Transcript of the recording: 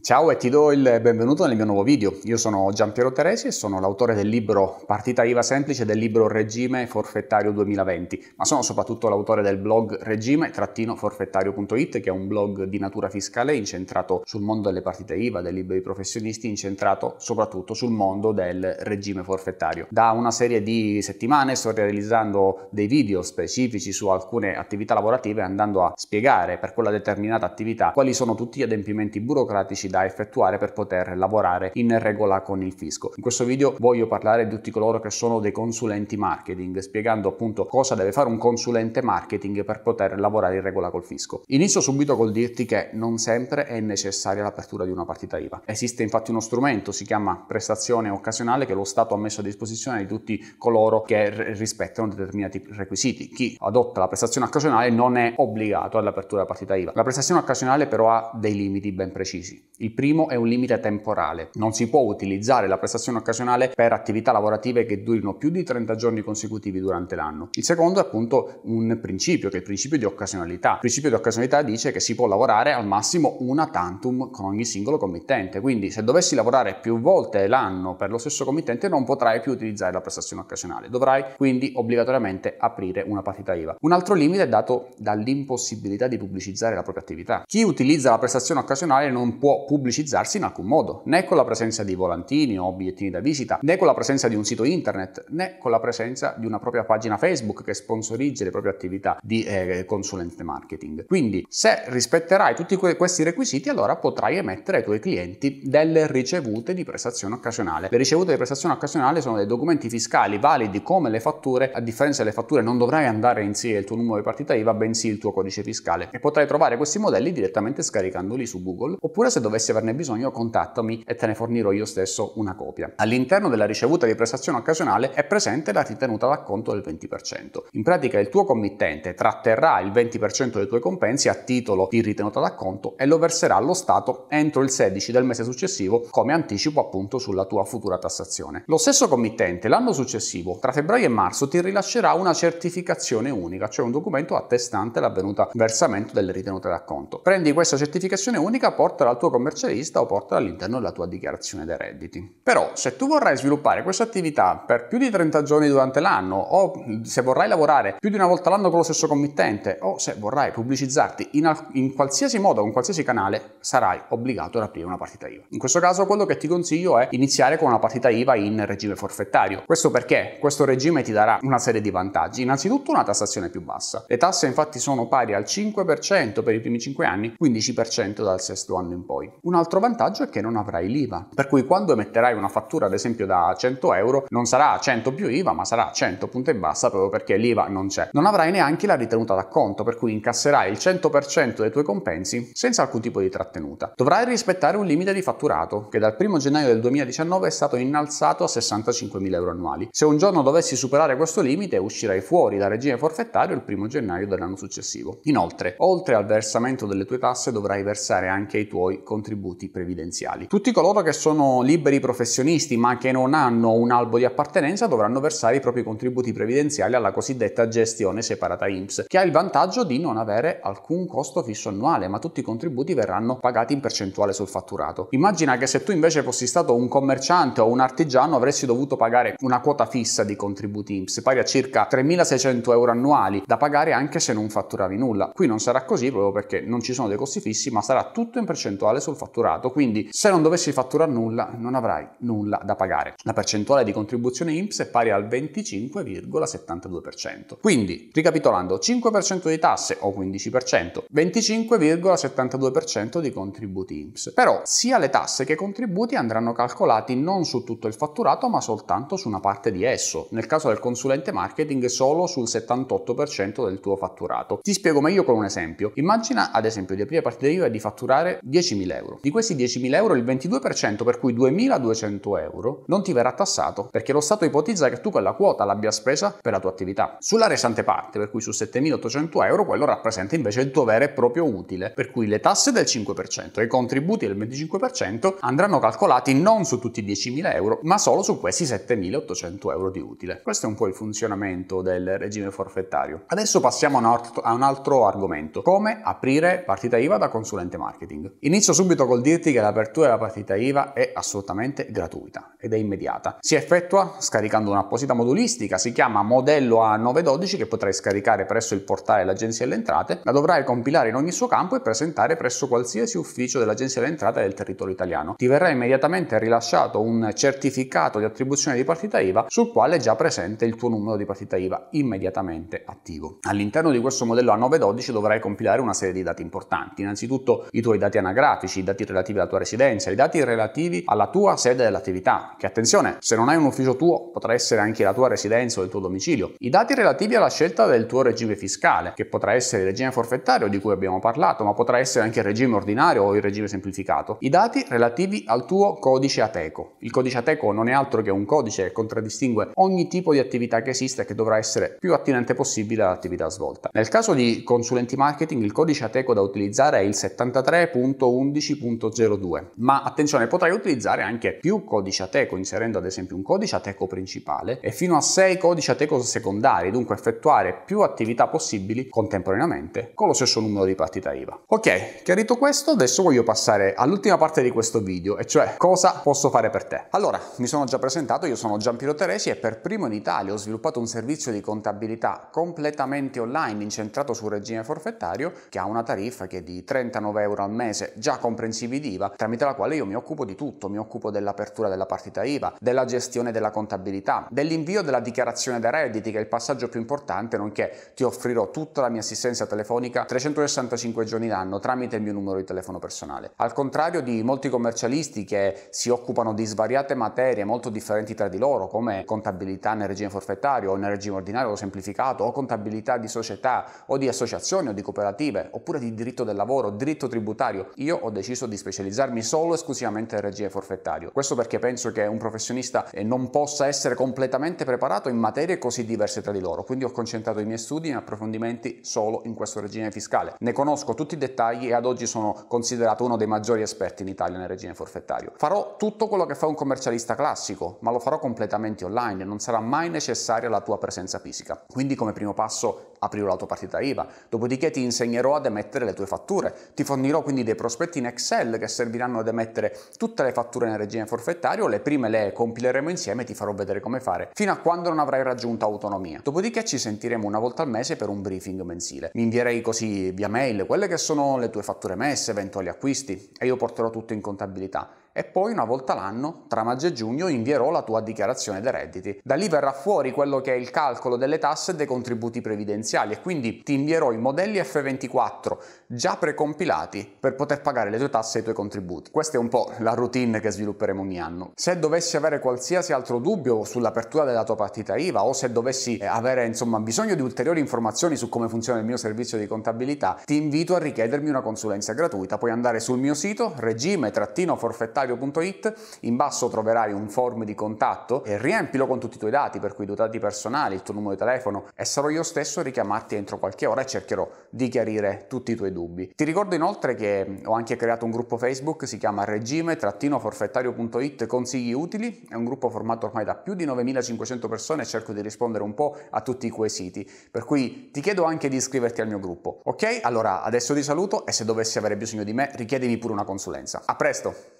Ciao e ti do il benvenuto nel mio nuovo video. Io sono Gian Piero Teresi e sono l'autore del libro Partita IVA semplice e del libro Regime forfettario 2020, ma sono soprattutto l'autore del blog regime-forfettario.it che è un blog di natura fiscale incentrato sul mondo delle partite IVA, dei liberi professionisti, incentrato soprattutto sul mondo del regime forfettario. Da una serie di settimane sto realizzando dei video specifici su alcune attività lavorative andando a spiegare per quella determinata attività quali sono tutti gli adempimenti burocratici da effettuare per poter lavorare in regola con il fisco. In questo video voglio parlare di tutti coloro che sono dei consulenti marketing, spiegando appunto cosa deve fare un consulente marketing per poter lavorare in regola col fisco. Inizio subito col dirti che non sempre è necessaria l'apertura di una partita IVA. Esiste infatti uno strumento, si chiama prestazione occasionale, che lo Stato ha messo a disposizione di tutti coloro che rispettano determinati requisiti. Chi adotta la prestazione occasionale non è obbligato all'apertura della partita IVA. La prestazione occasionale però ha dei limiti ben precisi. Il primo è un limite temporale. Non si può utilizzare la prestazione occasionale per attività lavorative che durino più di 30 giorni consecutivi durante l'anno. Il secondo è appunto un principio, che è il principio di occasionalità. Il principio di occasionalità dice che si può lavorare al massimo una tantum con ogni singolo committente. Quindi se dovessi lavorare più volte l'anno per lo stesso committente non potrai più utilizzare la prestazione occasionale. Dovrai quindi obbligatoriamente aprire una partita IVA. Un altro limite è dato dall'impossibilità di pubblicizzare la propria attività. Chi utilizza la prestazione occasionale non può pubblicizzarsi in alcun modo, né con la presenza di volantini o bigliettini da visita, né con la presenza di un sito internet, né con la presenza di una propria pagina Facebook che sponsorizza le proprie attività di eh, consulente marketing. Quindi se rispetterai tutti que- questi requisiti, allora potrai emettere ai tuoi clienti delle ricevute di prestazione occasionale. Le ricevute di prestazione occasionale sono dei documenti fiscali validi come le fatture, a differenza delle fatture non dovrai andare insieme il tuo numero di partita IVA, bensì il tuo codice fiscale e potrai trovare questi modelli direttamente scaricandoli su Google oppure se dovessi dovessi averne bisogno contattami e te ne fornirò io stesso una copia. All'interno della ricevuta di prestazione occasionale è presente la ritenuta d'acconto del 20%. In pratica il tuo committente tratterrà il 20% dei tuoi compensi a titolo di ritenuta d'acconto e lo verserà allo Stato entro il 16 del mese successivo come anticipo appunto sulla tua futura tassazione. Lo stesso committente l'anno successivo, tra febbraio e marzo, ti rilascerà una certificazione unica, cioè un documento attestante l'avvenuta versamento delle ritenute d'acconto. Prendi questa certificazione unica, portala al tuo committente commercialista o portala all'interno della tua dichiarazione dei redditi. Però se tu vorrai sviluppare questa attività per più di 30 giorni durante l'anno o se vorrai lavorare più di una volta l'anno con lo stesso committente o se vorrai pubblicizzarti in, al- in qualsiasi modo con qualsiasi canale sarai obbligato ad aprire una partita IVA. In questo caso quello che ti consiglio è iniziare con una partita IVA in regime forfettario. Questo perché questo regime ti darà una serie di vantaggi. Innanzitutto una tassazione più bassa. Le tasse infatti sono pari al 5% per i primi 5 anni, 15% dal sesto anno in poi. Un altro vantaggio è che non avrai l'IVA, per cui quando emetterai una fattura ad esempio da 100 euro non sarà 100 più IVA ma sarà 100 punto in bassa proprio perché l'IVA non c'è. Non avrai neanche la ritenuta d'acconto per cui incasserai il 100% dei tuoi compensi senza alcun tipo di trattenuta. Dovrai rispettare un limite di fatturato che dal 1 gennaio del 2019 è stato innalzato a 65.000 euro annuali. Se un giorno dovessi superare questo limite uscirai fuori da regime forfettario il 1 gennaio dell'anno successivo. Inoltre, oltre al versamento delle tue tasse dovrai versare anche i tuoi contributi contributi previdenziali. Tutti coloro che sono liberi professionisti ma che non hanno un albo di appartenenza dovranno versare i propri contributi previdenziali alla cosiddetta gestione separata INPS, che ha il vantaggio di non avere alcun costo fisso annuale, ma tutti i contributi verranno pagati in percentuale sul fatturato. Immagina che se tu invece fossi stato un commerciante o un artigiano avresti dovuto pagare una quota fissa di contributi INPS, pari a circa 3.600 euro annuali, da pagare anche se non fatturavi nulla. Qui non sarà così proprio perché non ci sono dei costi fissi, ma sarà tutto in percentuale sul fatturato, quindi se non dovessi fatturare nulla non avrai nulla da pagare. La percentuale di contribuzione INPS è pari al 25,72%. Quindi, ricapitolando, 5% di tasse o 15%, 25,72% di contributi INPS. Però sia le tasse che i contributi andranno calcolati non su tutto il fatturato, ma soltanto su una parte di esso. Nel caso del consulente marketing solo sul 78% del tuo fatturato. Ti spiego meglio con un esempio. Immagina ad esempio di aprire partita IVA e di fatturare 10.000 euro. Di questi 10.000 euro il 22%, per cui 2.200 euro, non ti verrà tassato perché lo Stato ipotizza che tu quella quota l'abbia spesa per la tua attività. Sulla restante parte, per cui su 7.800 euro, quello rappresenta invece il tuo vero e proprio utile, per cui le tasse del 5% e i contributi del 25% andranno calcolati non su tutti i 10.000 euro, ma solo su questi 7.800 euro di utile. Questo è un po' il funzionamento del regime forfettario. Adesso passiamo a un altro argomento, come aprire partita IVA da consulente marketing. Inizio subito subito col dirti che l'apertura della partita IVA è assolutamente gratuita ed è immediata. Si effettua scaricando un'apposita modulistica, si chiama modello A912 che potrai scaricare presso il portale dell'Agenzia delle Entrate, la dovrai compilare in ogni suo campo e presentare presso qualsiasi ufficio dell'Agenzia delle Entrate del territorio italiano. Ti verrà immediatamente rilasciato un certificato di attribuzione di partita IVA sul quale è già presente il tuo numero di partita IVA immediatamente attivo. All'interno di questo modello A912 dovrai compilare una serie di dati importanti, innanzitutto i tuoi dati anagrafici, i dati relativi alla tua residenza, i dati relativi alla tua sede dell'attività, che attenzione, se non hai un ufficio tuo potrà essere anche la tua residenza o il tuo domicilio, i dati relativi alla scelta del tuo regime fiscale, che potrà essere il regime forfettario di cui abbiamo parlato, ma potrà essere anche il regime ordinario o il regime semplificato, i dati relativi al tuo codice ateco. Il codice ateco non è altro che un codice che contraddistingue ogni tipo di attività che esiste e che dovrà essere più attinente possibile all'attività svolta. Nel caso di consulenti marketing, il codice ateco da utilizzare è il 73.11 10.02. Ma attenzione, potrai utilizzare anche più codici Ateco, inserendo ad esempio un codice Ateco principale e fino a 6 codici Ateco secondari, dunque effettuare più attività possibili contemporaneamente con lo stesso numero di partita IVA. Ok, chiarito questo, adesso voglio passare all'ultima parte di questo video, e cioè cosa posso fare per te. Allora, mi sono già presentato, io sono Giampiero Teresi e per primo in Italia ho sviluppato un servizio di contabilità completamente online incentrato sul regime forfettario che ha una tariffa che è di 39 euro al mese, già completa comprensivi d'IVA, tramite la quale io mi occupo di tutto, mi occupo dell'apertura della partita IVA, della gestione della contabilità, dell'invio della dichiarazione dei redditi, che è il passaggio più importante, nonché ti offrirò tutta la mia assistenza telefonica 365 giorni l'anno tramite il mio numero di telefono personale. Al contrario di molti commercialisti che si occupano di svariate materie molto differenti tra di loro, come contabilità nel regime forfettario o nel regime ordinario o semplificato, o contabilità di società o di associazioni o di cooperative, oppure di diritto del lavoro, diritto tributario, io ho deciso deciso di specializzarmi solo e esclusivamente nel regime forfettario. Questo perché penso che un professionista eh, non possa essere completamente preparato in materie così diverse tra di loro, quindi ho concentrato i miei studi in approfondimenti solo in questo regime fiscale. Ne conosco tutti i dettagli e ad oggi sono considerato uno dei maggiori esperti in Italia nel regime forfettario. Farò tutto quello che fa un commercialista classico, ma lo farò completamente online, non sarà mai necessaria la tua presenza fisica. Quindi come primo passo aprirò la tua partita IVA, dopodiché ti insegnerò ad emettere le tue fatture, ti fornirò quindi dei prospetti in Excel che serviranno ad emettere tutte le fatture nel regime forfettario, le prime le compileremo insieme e ti farò vedere come fare, fino a quando non avrai raggiunto autonomia. Dopodiché ci sentiremo una volta al mese per un briefing mensile. Mi invierei così via mail quelle che sono le tue fatture messe, eventuali acquisti e io porterò tutto in contabilità e poi una volta l'anno, tra maggio e giugno, invierò la tua dichiarazione dei redditi. Da lì verrà fuori quello che è il calcolo delle tasse e dei contributi previdenziali e quindi ti invierò i modelli F24 già precompilati per poter pagare le tue tasse e i tuoi contributi. Questa è un po' la routine che svilupperemo ogni anno. Se dovessi avere qualsiasi altro dubbio sull'apertura della tua partita IVA o se dovessi eh, avere insomma bisogno di ulteriori informazioni su come funziona il mio servizio di contabilità, ti invito a richiedermi una consulenza gratuita. Puoi andare sul mio sito regime-forfettario in basso troverai un form di contatto e riempilo con tutti i tuoi dati, per cui i tuoi dati personali, il tuo numero di telefono e sarò io stesso a richiamarti entro qualche ora e cercherò di chiarire tutti i tuoi dubbi. Ti ricordo inoltre che ho anche creato un gruppo Facebook, si chiama regime-forfettario.it consigli utili, è un gruppo formato ormai da più di 9500 persone e cerco di rispondere un po' a tutti i quesiti, per cui ti chiedo anche di iscriverti al mio gruppo. Ok? Allora, adesso ti saluto e se dovessi avere bisogno di me richiedimi pure una consulenza. A presto!